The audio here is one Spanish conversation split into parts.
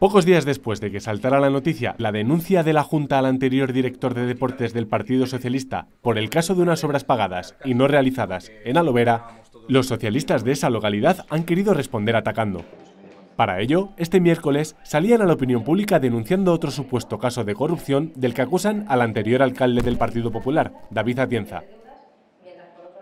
Pocos días después de que saltara la noticia, la denuncia de la Junta al anterior director de deportes del Partido Socialista por el caso de unas obras pagadas y no realizadas en Alovera, los socialistas de esa localidad han querido responder atacando. Para ello, este miércoles salían a la opinión pública denunciando otro supuesto caso de corrupción del que acusan al anterior alcalde del Partido Popular, David Atienza.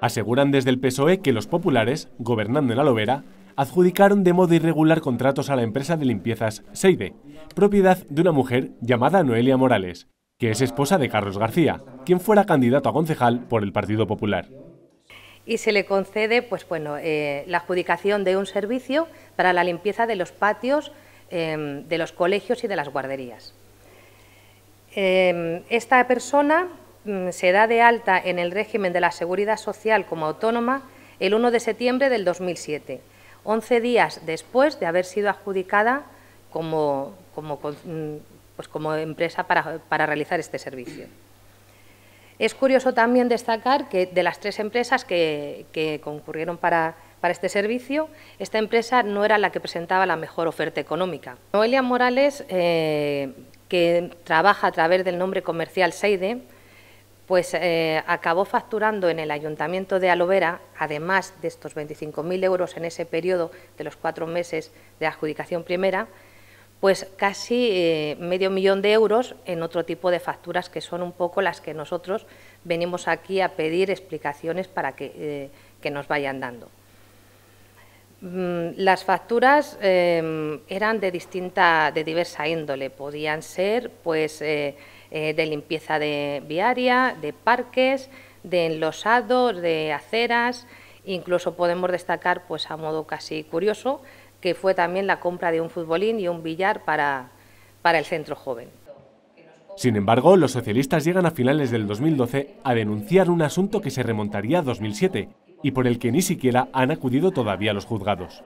Aseguran desde el PSOE que los populares, gobernando en Alovera, adjudicaron de modo irregular contratos a la empresa de limpiezas Seide, propiedad de una mujer llamada Noelia Morales, que es esposa de Carlos García, quien fuera candidato a concejal por el Partido Popular. Y se le concede pues, bueno, eh, la adjudicación de un servicio para la limpieza de los patios em, de los colegios y de las guarderías. Em, esta persona mm, se da de alta en el régimen de la Seguridad Social como autónoma el 1 de septiembre del 2007 11 días después de haber sido adjudicada como, mm, pues empresa para, realizar este servicio. Es curioso también destacar que de las tres empresas que, concurrieron para, este servicio, esta empresa no era la que presentaba la mejor oferta económica. Noelia Morales, eh, que trabaja a través del nombre comercial Seide, pues eh, acabó facturando en el Ayuntamiento de Alovera, además de estos 25.000 euros en ese periodo de los cuatro meses de adjudicación primera, pues casi eh, medio millón de euros en otro tipo de facturas que son un poco las que nosotros venimos aquí a pedir explicaciones para que eh, nos vayan dando. Mm, las facturas em, eran de distinta, de diversa índole. Podían ser, pues, eh, eh, de limpieza de viaria, de parques, de enlosados, de aceras. Incluso podemos destacar, pues, a modo casi curioso, que fue también la compra de un futbolín y un billar para, para el centro joven. Sin embargo, los socialistas llegan a finales del 2012 a denunciar un asunto que se remontaría a 2007 y por el que ni siquiera han acudido todavía los juzgados.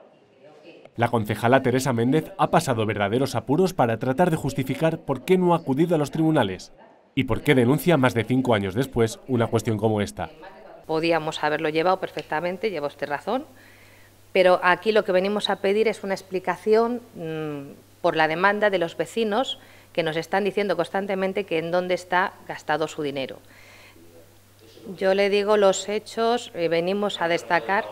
La concejala Teresa Méndez ha pasado verdaderos apuros para tratar de justificar por qué no ha acudido a los tribunales y por qué denuncia más de cinco años después una cuestión como esta. Podíamos haberlo llevado perfectamente, lleva usted razón, pero aquí lo que venimos a pedir es una explicación mm, por la demanda de los vecinos que nos están diciendo constantemente que en dónde está gastado su dinero. Yo le digo los hechos, eh, venimos a destacar,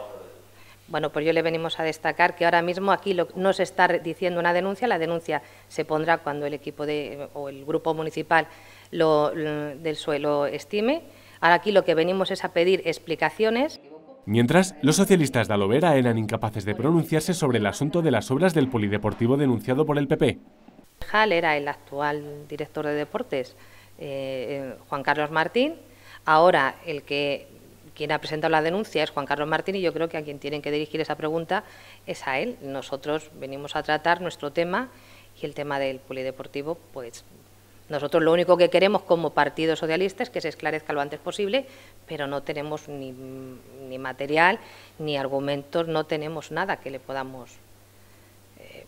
bueno, pues yo le venimos a destacar que ahora mismo aquí no se está diciendo una denuncia, la denuncia se pondrá cuando el equipo de, o el grupo municipal del suelo estime. Ahora aquí lo que venimos es a pedir explicaciones. Mientras, los socialistas de Alovera eran incapaces de pronunciarse sobre el asunto de las obras del polideportivo denunciado por el PP. Jal era el actual director de deportes, eh, eh, Juan Carlos Martín, Ahora, el que quien ha presentado la denuncia es Juan Carlos Martín y yo creo que a quien tienen que dirigir esa pregunta es a él. Nosotros venimos a tratar nuestro tema y el tema del polideportivo, pues nosotros lo único que queremos como Partido Socialista es que se esclarezca lo antes posible, pero no tenemos ni, ni material, ni argumentos, no tenemos nada que le podamos, eh,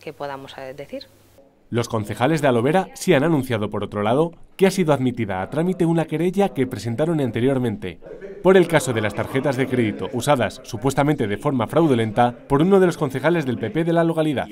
que podamos eh, decir. Los concejales de Alovera sí han anunciado, por otro lado, que ha sido admitida a trámite una querella que presentaron anteriormente por el caso de las tarjetas de crédito usadas supuestamente de forma fraudulenta por uno de los concejales del PP de la localidad.